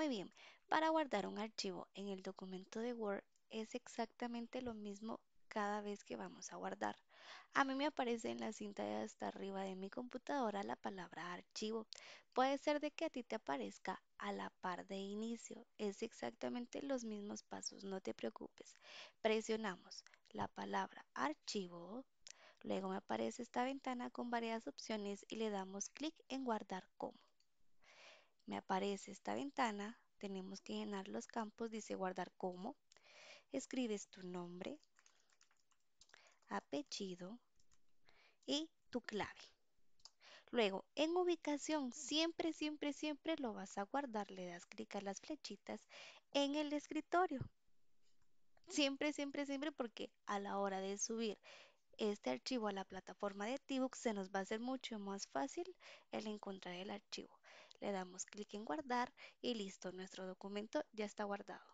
Muy bien, para guardar un archivo en el documento de Word es exactamente lo mismo cada vez que vamos a guardar. A mí me aparece en la cinta de hasta arriba de mi computadora la palabra archivo. Puede ser de que a ti te aparezca a la par de inicio. Es exactamente los mismos pasos, no te preocupes. Presionamos la palabra archivo. Luego me aparece esta ventana con varias opciones y le damos clic en guardar como me aparece esta ventana, tenemos que llenar los campos, dice guardar como, escribes tu nombre, apellido y tu clave. Luego, en ubicación, siempre, siempre, siempre lo vas a guardar, le das clic a las flechitas en el escritorio. Siempre, siempre, siempre, porque a la hora de subir este archivo a la plataforma de Tibux, se nos va a hacer mucho más fácil el encontrar el archivo. Le damos clic en guardar y listo, nuestro documento ya está guardado.